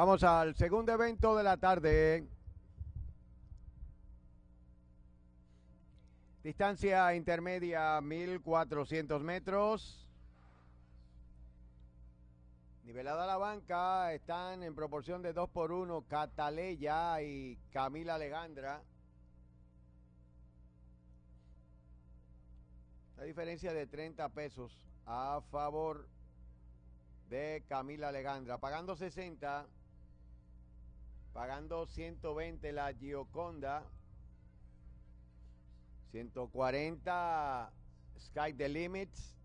Vamos al segundo evento de la tarde. Distancia intermedia 1400 metros. Nivelada la banca, están en proporción de 2 por 1 Cataleya y Camila Alejandra. La diferencia de 30 pesos a favor de Camila Alejandra. Pagando 60. Pagando 120 la Gioconda. 140 Sky The Limits.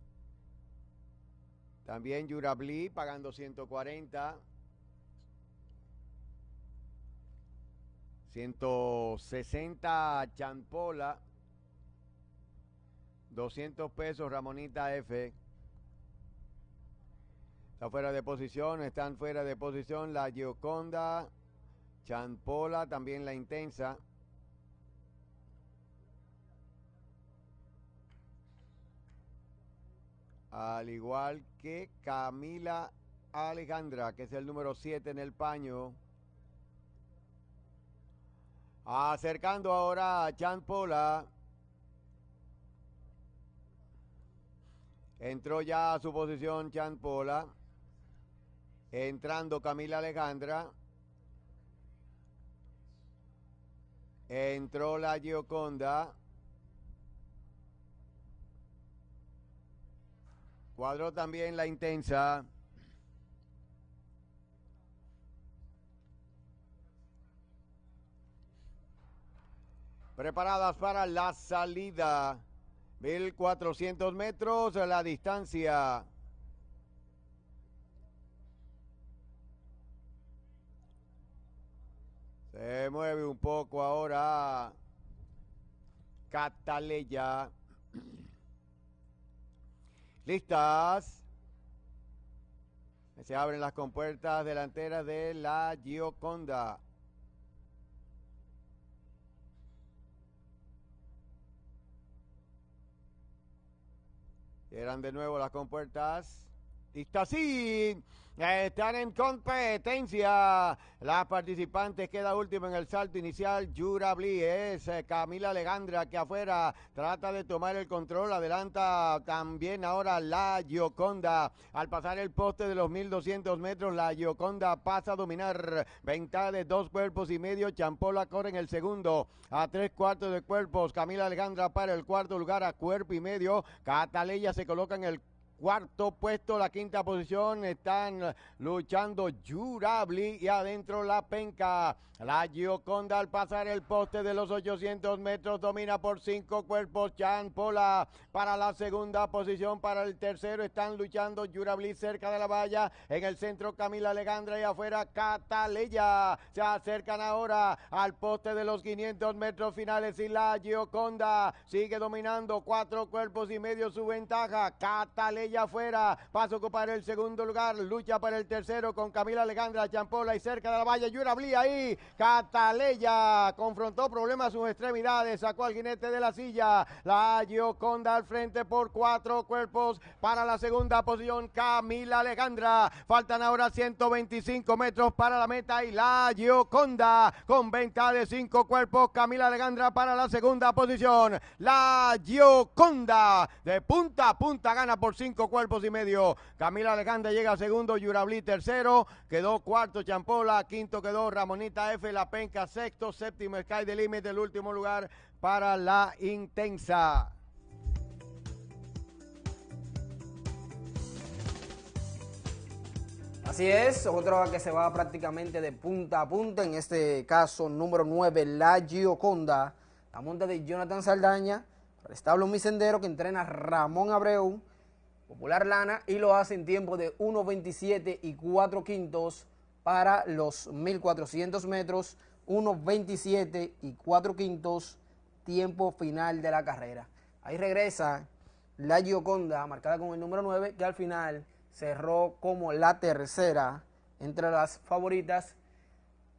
También Yurabli pagando 140. 160 Champola. 200 pesos Ramonita F. Está fuera de posición, están fuera de posición la Gioconda. Champola también la intensa. Al igual que Camila Alejandra, que es el número 7 en el paño. Acercando ahora a Champola. Entró ya a su posición Champola. Entrando Camila Alejandra. Entró la Gioconda. Cuadró también la intensa. Preparadas para la salida. 1400 metros la distancia. Se mueve un poco ahora. Cataleya. ¿Listas? Se abren las compuertas delanteras de la Gioconda. Eran de nuevo las compuertas. Está así. Están en competencia. las participantes, queda último en el salto inicial. Yura Bli es eh, Camila Alejandra que afuera trata de tomar el control. Adelanta también ahora la Gioconda. Al pasar el poste de los 1200 metros, la Gioconda pasa a dominar. venta de dos cuerpos y medio. Champola corre en el segundo. A tres cuartos de cuerpos. Camila Alejandra para el cuarto lugar a cuerpo y medio. Cataleya se coloca en el cuarto puesto, la quinta posición están luchando Jurabli y adentro la penca. La Gioconda al pasar el poste de los 800 metros domina por cinco cuerpos Chan para la segunda posición. Para el tercero están luchando Jurabli cerca de la valla. En el centro Camila Alejandra y afuera Cataleya. Se acercan ahora al poste de los 500 metros finales y la Gioconda sigue dominando cuatro cuerpos y medio su ventaja. Cataleya ella afuera, Paso a ocupar el segundo lugar. Lucha para el tercero con Camila Alejandra Champola y cerca de la valla. Yura Blí ahí. Cataleya confrontó problemas a sus extremidades. Sacó al jinete de la silla. La Gioconda al frente por cuatro cuerpos para la segunda posición. Camila Alejandra. Faltan ahora 125 metros para la meta y la Gioconda con venta de cinco cuerpos. Camila Alejandra para la segunda posición. La Gioconda de punta a punta gana por cinco cuerpos y medio. Camila Alejandra llega a segundo, Yurablí tercero, quedó cuarto Champola, quinto quedó Ramonita F. La Penca, sexto, séptimo Sky de Límite, el último lugar para la Intensa. Así es, otra que se va prácticamente de punta a punta, en este caso número 9, la Gioconda, la monta de Jonathan Saldaña, el establo Mi Sendero que entrena Ramón Abreu, Popular Lana y lo hace en tiempo de 1.27 y 4 quintos para los 1.400 metros, 1.27 y 4 quintos, tiempo final de la carrera. Ahí regresa la Gioconda, marcada con el número 9, que al final cerró como la tercera entre las favoritas,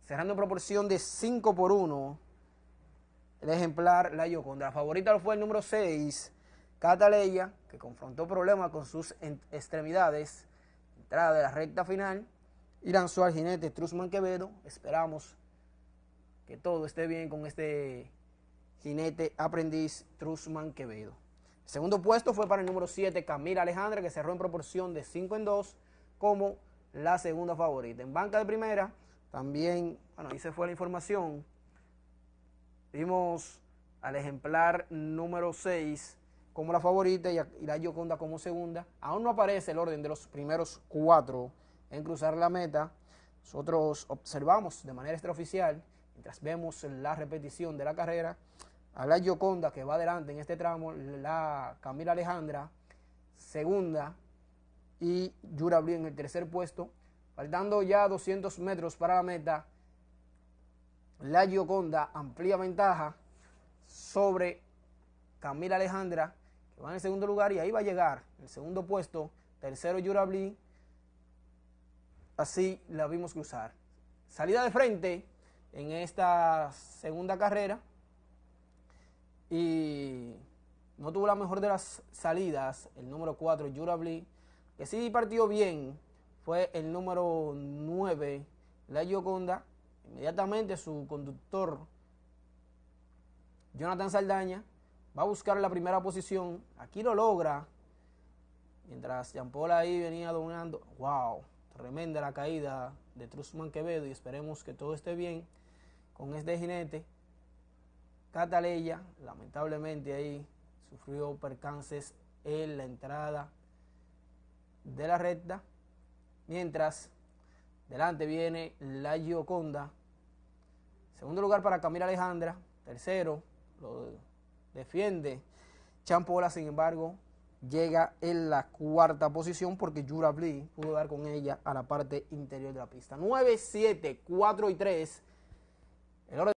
cerrando en proporción de 5 por 1 el ejemplar La Gioconda. La favorita fue el número 6, Cataleya, que confrontó problemas con sus extremidades, entrada de la recta final, y lanzó al jinete Trusman Quevedo. Esperamos que todo esté bien con este jinete aprendiz Trusman Quevedo. El segundo puesto fue para el número 7, Camila Alejandra, que cerró en proporción de 5 en 2 como la segunda favorita. En banca de primera, también, bueno, ahí se fue la información. Vimos al ejemplar número 6, como la favorita y, la Gioconda como segunda. Aún no aparece el orden de los primeros cuatro en cruzar la meta. Nosotros observamos de manera extraoficial, mientras vemos la repetición de la carrera, a la Gioconda que va adelante en este tramo, la Camila Alejandra, segunda, y Yura Blin en el tercer puesto. Faltando ya 200 metros para la meta, la Gioconda amplía ventaja sobre Camila Alejandra va en el segundo lugar y ahí va a llegar, el segundo puesto, tercero Yurabli, así la vimos cruzar. Salida de frente en esta segunda carrera y no tuvo la mejor de las salidas, el número 4 Yurabli, que sí partió bien, fue el número 9 La Gioconda, inmediatamente su conductor Jonathan Saldaña va a buscar la primera posición, aquí lo logra, mientras Jean Paul ahí venía dominando, wow, tremenda la caída de Trusman Quevedo y esperemos que todo esté bien con este jinete. Cataleya, lamentablemente ahí sufrió percances en la entrada de la recta, mientras delante viene la Gioconda, segundo lugar para Camila Alejandra, tercero, defiende. Champola, sin embargo, llega en la cuarta posición porque Jura pudo dar con ella a la parte interior de la pista. 9, 7, 4 y 3. El orden